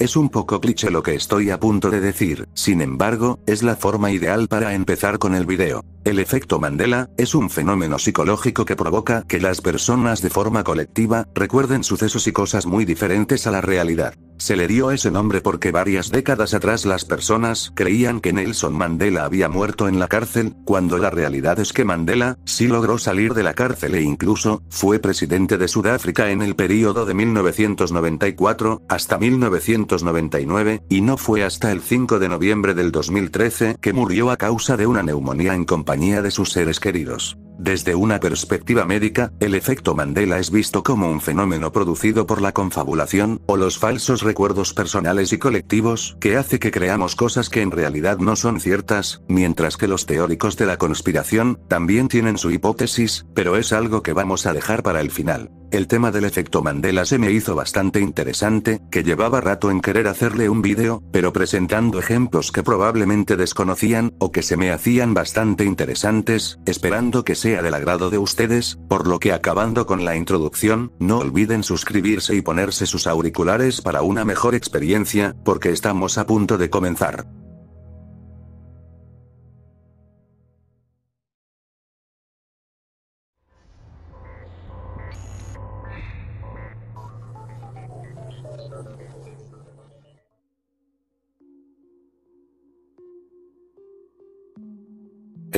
Es un poco cliché lo que estoy a punto de decir, sin embargo, es la forma ideal para empezar con el video. El efecto Mandela, es un fenómeno psicológico que provoca que las personas de forma colectiva, recuerden sucesos y cosas muy diferentes a la realidad. Se le dio ese nombre porque varias décadas atrás las personas creían que Nelson Mandela había muerto en la cárcel, cuando la realidad es que Mandela, sí logró salir de la cárcel e incluso, fue presidente de Sudáfrica en el período de 1994 hasta 1999, y no fue hasta el 5 de noviembre del 2013 que murió a causa de una neumonía en compañía de sus seres queridos. Desde una perspectiva médica, el efecto Mandela es visto como un fenómeno producido por la confabulación, o los falsos recuerdos personales y colectivos, que hace que creamos cosas que en realidad no son ciertas, mientras que los teóricos de la conspiración, también tienen su hipótesis, pero es algo que vamos a dejar para el final. El tema del efecto Mandela se me hizo bastante interesante, que llevaba rato en querer hacerle un vídeo, pero presentando ejemplos que probablemente desconocían, o que se me hacían bastante interesantes, esperando que sea del agrado de ustedes, por lo que acabando con la introducción, no olviden suscribirse y ponerse sus auriculares para una mejor experiencia, porque estamos a punto de comenzar.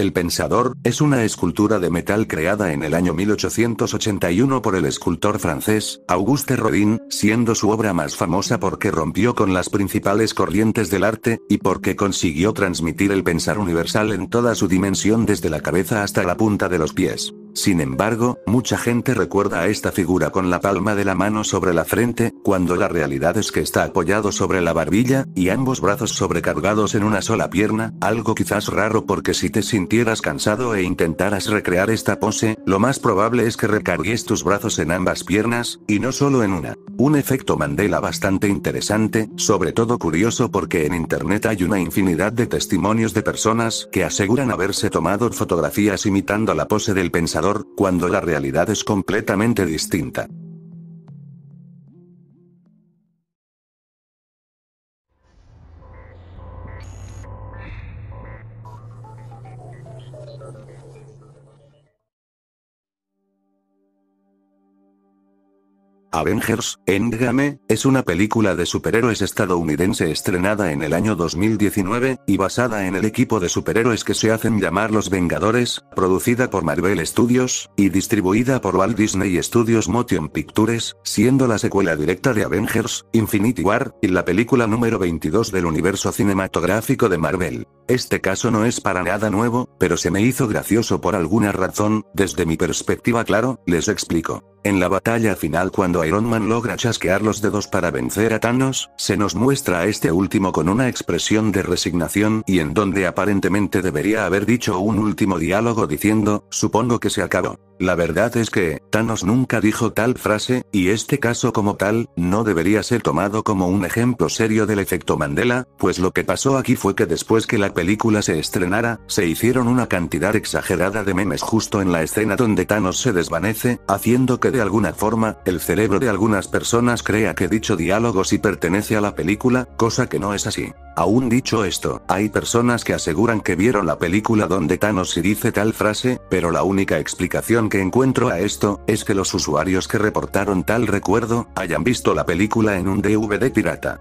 El Pensador, es una escultura de metal creada en el año 1881 por el escultor francés, Auguste Rodin, siendo su obra más famosa porque rompió con las principales corrientes del arte, y porque consiguió transmitir el pensar universal en toda su dimensión desde la cabeza hasta la punta de los pies. Sin embargo, mucha gente recuerda a esta figura con la palma de la mano sobre la frente, cuando la realidad es que está apoyado sobre la barbilla, y ambos brazos sobrecargados en una sola pierna, algo quizás raro porque si te sintieras cansado e intentaras recrear esta pose, lo más probable es que recargues tus brazos en ambas piernas, y no solo en una. Un efecto Mandela bastante interesante, sobre todo curioso porque en Internet hay una infinidad de testimonios de personas que aseguran haberse tomado fotografías imitando la pose del pensador, cuando la realidad es completamente distinta. Avengers, Endgame, es una película de superhéroes estadounidense estrenada en el año 2019, y basada en el equipo de superhéroes que se hacen llamar Los Vengadores, producida por Marvel Studios, y distribuida por Walt Disney Studios Motion Pictures, siendo la secuela directa de Avengers, Infinity War, y la película número 22 del universo cinematográfico de Marvel. Este caso no es para nada nuevo, pero se me hizo gracioso por alguna razón, desde mi perspectiva claro, les explico. En la batalla final cuando Iron Man logra chasquear los dedos para vencer a Thanos, se nos muestra a este último con una expresión de resignación y en donde aparentemente debería haber dicho un último diálogo diciendo, supongo que se acabó. La verdad es que, Thanos nunca dijo tal frase, y este caso como tal, no debería ser tomado como un ejemplo serio del efecto Mandela, pues lo que pasó aquí fue que después que la película se estrenara, se hicieron una cantidad exagerada de memes justo en la escena donde Thanos se desvanece, haciendo que de alguna forma, el cerebro de algunas personas crea que dicho diálogo sí pertenece a la película, cosa que no es así. Aún dicho esto, hay personas que aseguran que vieron la película donde Thanos y dice tal frase, pero la única explicación que encuentro a esto, es que los usuarios que reportaron tal recuerdo, hayan visto la película en un DVD pirata.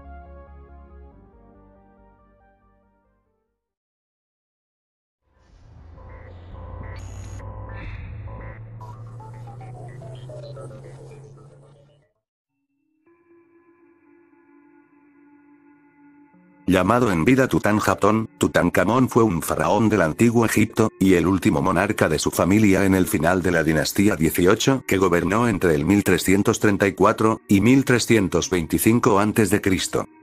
llamado en vida Japón, Tutankamón fue un faraón del antiguo Egipto, y el último monarca de su familia en el final de la dinastía 18, que gobernó entre el 1334 y 1325 a.C.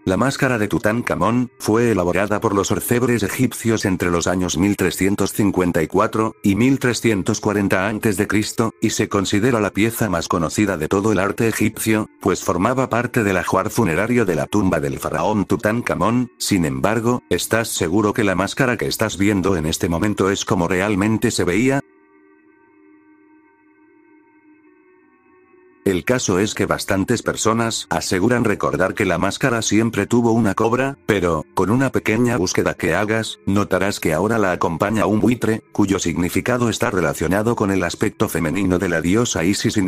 La máscara de Tutankamón fue elaborada por los orfebres egipcios entre los años 1354 y 1340 a.C., y se considera la pieza más conocida de todo el arte egipcio, pues formaba parte del ajuar funerario de la tumba del faraón Tutankamón, sin embargo, ¿estás seguro que la máscara que estás viendo en este momento es como realmente se veía? El caso es que bastantes personas aseguran recordar que la máscara siempre tuvo una cobra, pero, con una pequeña búsqueda que hagas, notarás que ahora la acompaña un buitre, cuyo significado está relacionado con el aspecto femenino de la diosa Isis y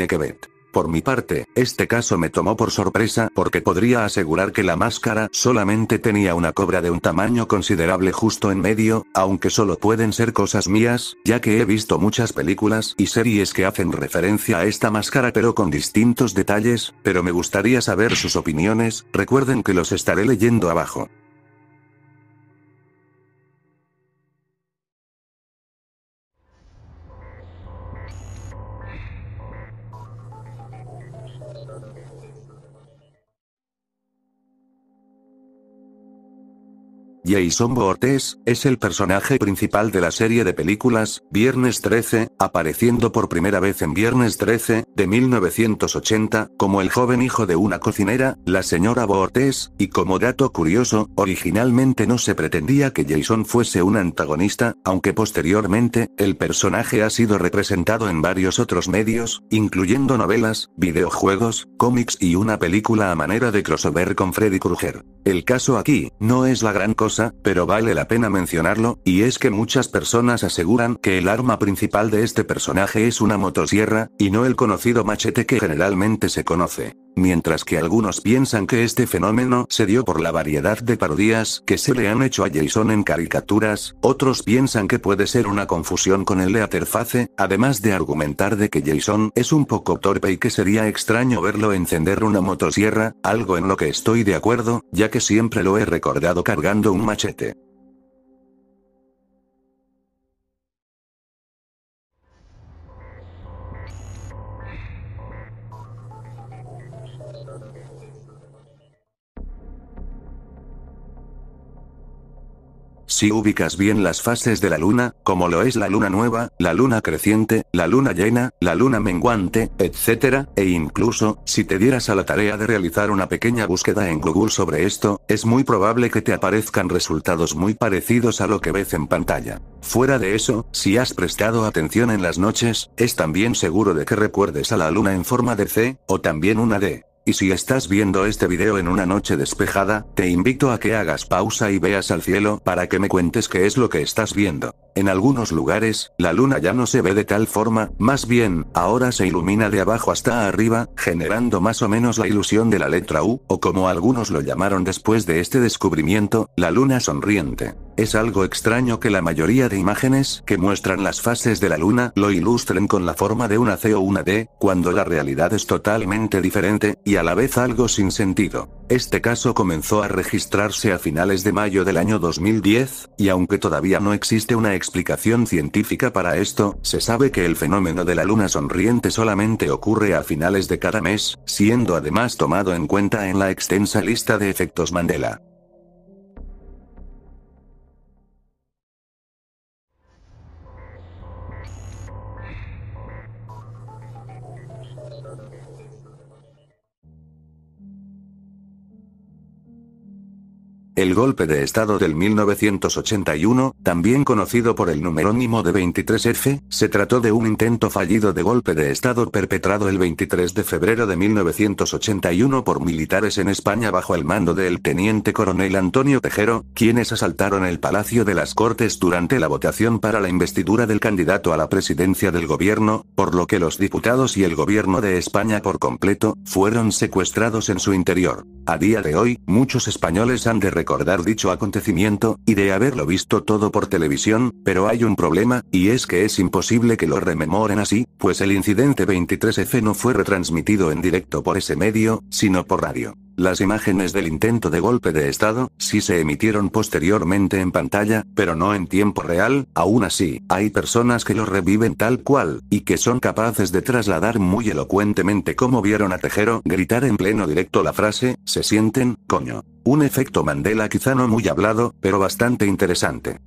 por mi parte, este caso me tomó por sorpresa porque podría asegurar que la máscara solamente tenía una cobra de un tamaño considerable justo en medio, aunque solo pueden ser cosas mías, ya que he visto muchas películas y series que hacen referencia a esta máscara pero con distintos detalles, pero me gustaría saber sus opiniones, recuerden que los estaré leyendo abajo. Jason Bortes, es el personaje principal de la serie de películas, Viernes 13, apareciendo por primera vez en Viernes 13, de 1980, como el joven hijo de una cocinera, la señora Boortés, y como dato curioso, originalmente no se pretendía que Jason fuese un antagonista, aunque posteriormente, el personaje ha sido representado en varios otros medios, incluyendo novelas, videojuegos, cómics y una película a manera de crossover con Freddy Krueger. El caso aquí, no es la gran cosa pero vale la pena mencionarlo, y es que muchas personas aseguran que el arma principal de este personaje es una motosierra, y no el conocido machete que generalmente se conoce. Mientras que algunos piensan que este fenómeno se dio por la variedad de parodias que se le han hecho a Jason en caricaturas, otros piensan que puede ser una confusión con el Leatherface, además de argumentar de que Jason es un poco torpe y que sería extraño verlo encender una motosierra, algo en lo que estoy de acuerdo, ya que siempre lo he recordado cargando un machete. Si ubicas bien las fases de la luna, como lo es la luna nueva, la luna creciente, la luna llena, la luna menguante, etc., e incluso, si te dieras a la tarea de realizar una pequeña búsqueda en Google sobre esto, es muy probable que te aparezcan resultados muy parecidos a lo que ves en pantalla. Fuera de eso, si has prestado atención en las noches, es también seguro de que recuerdes a la luna en forma de C, o también una D. Y si estás viendo este video en una noche despejada, te invito a que hagas pausa y veas al cielo para que me cuentes qué es lo que estás viendo. En algunos lugares, la luna ya no se ve de tal forma, más bien, ahora se ilumina de abajo hasta arriba, generando más o menos la ilusión de la letra U, o como algunos lo llamaron después de este descubrimiento, la luna sonriente. Es algo extraño que la mayoría de imágenes que muestran las fases de la luna lo ilustren con la forma de una C o una D, cuando la realidad es totalmente diferente, y a la vez algo sin sentido. Este caso comenzó a registrarse a finales de mayo del año 2010, y aunque todavía no existe una explicación científica para esto, se sabe que el fenómeno de la luna sonriente solamente ocurre a finales de cada mes, siendo además tomado en cuenta en la extensa lista de efectos Mandela. El golpe de Estado del 1981, también conocido por el numerónimo de 23F, se trató de un intento fallido de golpe de Estado perpetrado el 23 de febrero de 1981 por militares en España bajo el mando del teniente coronel Antonio Tejero, quienes asaltaron el Palacio de las Cortes durante la votación para la investidura del candidato a la presidencia del gobierno, por lo que los diputados y el gobierno de España por completo, fueron secuestrados en su interior. A día de hoy, muchos españoles han de reconocer recordar dicho acontecimiento, y de haberlo visto todo por televisión, pero hay un problema, y es que es imposible que lo rememoren así, pues el incidente 23F no fue retransmitido en directo por ese medio, sino por radio. Las imágenes del intento de golpe de Estado, sí se emitieron posteriormente en pantalla, pero no en tiempo real, aún así, hay personas que lo reviven tal cual, y que son capaces de trasladar muy elocuentemente cómo vieron a Tejero gritar en pleno directo la frase, se sienten, coño. Un efecto Mandela quizá no muy hablado, pero bastante interesante.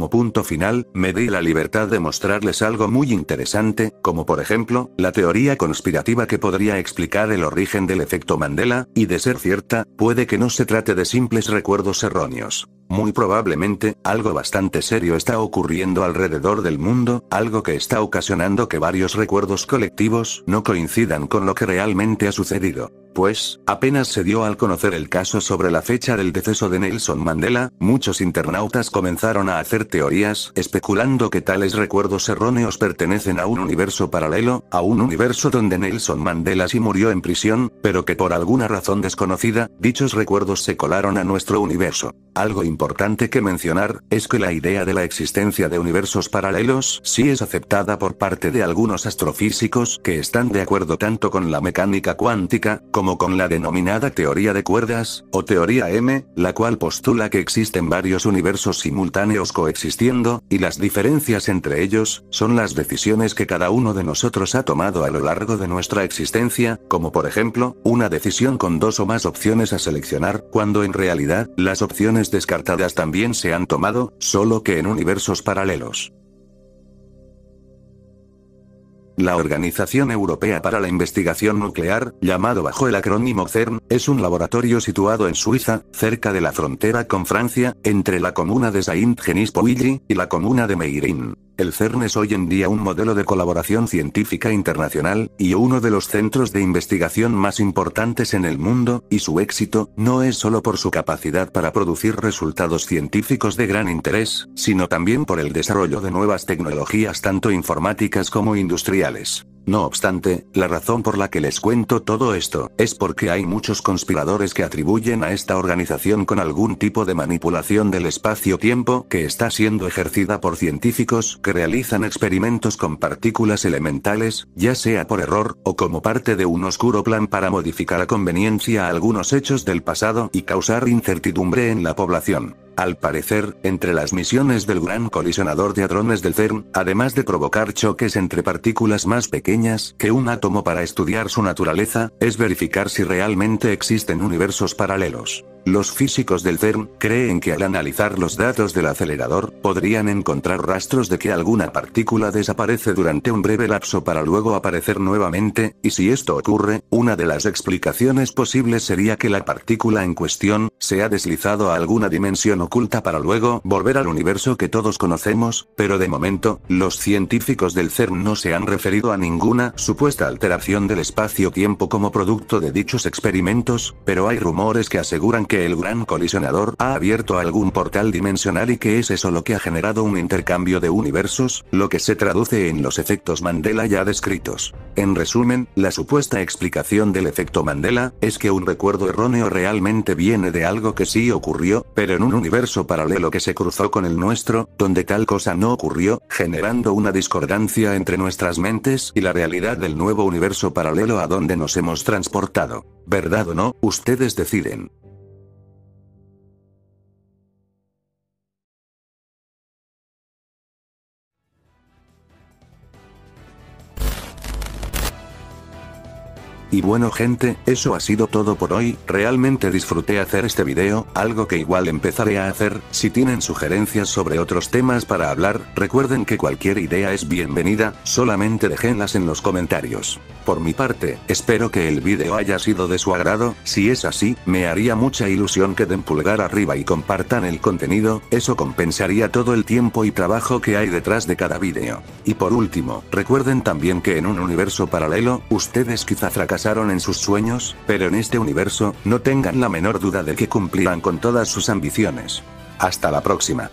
como punto final, me di la libertad de mostrarles algo muy interesante, como por ejemplo, la teoría conspirativa que podría explicar el origen del efecto Mandela, y de ser cierta, puede que no se trate de simples recuerdos erróneos. Muy probablemente, algo bastante serio está ocurriendo alrededor del mundo, algo que está ocasionando que varios recuerdos colectivos no coincidan con lo que realmente ha sucedido. Pues, apenas se dio al conocer el caso sobre la fecha del deceso de Nelson Mandela, muchos internautas comenzaron a hacer teorías, especulando que tales recuerdos erróneos pertenecen a un universo paralelo, a un universo donde Nelson Mandela sí murió en prisión, pero que por alguna razón desconocida, dichos recuerdos se colaron a nuestro universo. Algo importante que mencionar, es que la idea de la existencia de universos paralelos sí es aceptada por parte de algunos astrofísicos que están de acuerdo tanto con la mecánica cuántica, como con la denominada teoría de cuerdas, o teoría M, la cual postula que existen varios universos simultáneos coexistiendo, y las diferencias entre ellos, son las decisiones que cada uno de nosotros ha tomado a lo largo de nuestra existencia, como por ejemplo, una decisión con dos o más opciones a seleccionar, cuando en realidad, las opciones descartadas también se han tomado, solo que en universos paralelos. La Organización Europea para la Investigación Nuclear, llamado bajo el acrónimo CERN, es un laboratorio situado en Suiza, cerca de la frontera con Francia, entre la comuna de Saint-Genis-Pouilly y la comuna de Meirin. El CERN es hoy en día un modelo de colaboración científica internacional, y uno de los centros de investigación más importantes en el mundo, y su éxito, no es solo por su capacidad para producir resultados científicos de gran interés, sino también por el desarrollo de nuevas tecnologías tanto informáticas como industriales. No obstante, la razón por la que les cuento todo esto, es porque hay muchos conspiradores que atribuyen a esta organización con algún tipo de manipulación del espacio-tiempo que está siendo ejercida por científicos que realizan experimentos con partículas elementales, ya sea por error, o como parte de un oscuro plan para modificar a conveniencia algunos hechos del pasado y causar incertidumbre en la población. Al parecer, entre las misiones del gran colisionador de hadrones del CERN, además de provocar choques entre partículas más pequeñas que un átomo para estudiar su naturaleza, es verificar si realmente existen universos paralelos. Los físicos del CERN creen que al analizar los datos del acelerador, podrían encontrar rastros de que alguna partícula desaparece durante un breve lapso para luego aparecer nuevamente, y si esto ocurre, una de las explicaciones posibles sería que la partícula en cuestión se ha deslizado a alguna dimensión oculta para luego volver al universo que todos conocemos, pero de momento, los científicos del CERN no se han referido a ninguna supuesta alteración del espacio-tiempo como producto de dichos experimentos, pero hay rumores que aseguran que el gran colisionador ha abierto algún portal dimensional y que es eso lo que ha generado un intercambio de universos, lo que se traduce en los efectos Mandela ya descritos. En resumen, la supuesta explicación del efecto Mandela es que un recuerdo erróneo realmente viene de algo que sí ocurrió, pero en un universo paralelo que se cruzó con el nuestro, donde tal cosa no ocurrió, generando una discordancia entre nuestras mentes y la realidad del nuevo universo paralelo a donde nos hemos transportado. ¿Verdad o no? Ustedes deciden. Y bueno gente, eso ha sido todo por hoy, realmente disfruté hacer este video, algo que igual empezaré a hacer, si tienen sugerencias sobre otros temas para hablar, recuerden que cualquier idea es bienvenida, solamente déjenlas en los comentarios. Por mi parte, espero que el vídeo haya sido de su agrado, si es así, me haría mucha ilusión que den pulgar arriba y compartan el contenido, eso compensaría todo el tiempo y trabajo que hay detrás de cada vídeo. Y por último, recuerden también que en un universo paralelo, ustedes quizá fracasaron en sus sueños, pero en este universo, no tengan la menor duda de que cumplirán con todas sus ambiciones. Hasta la próxima.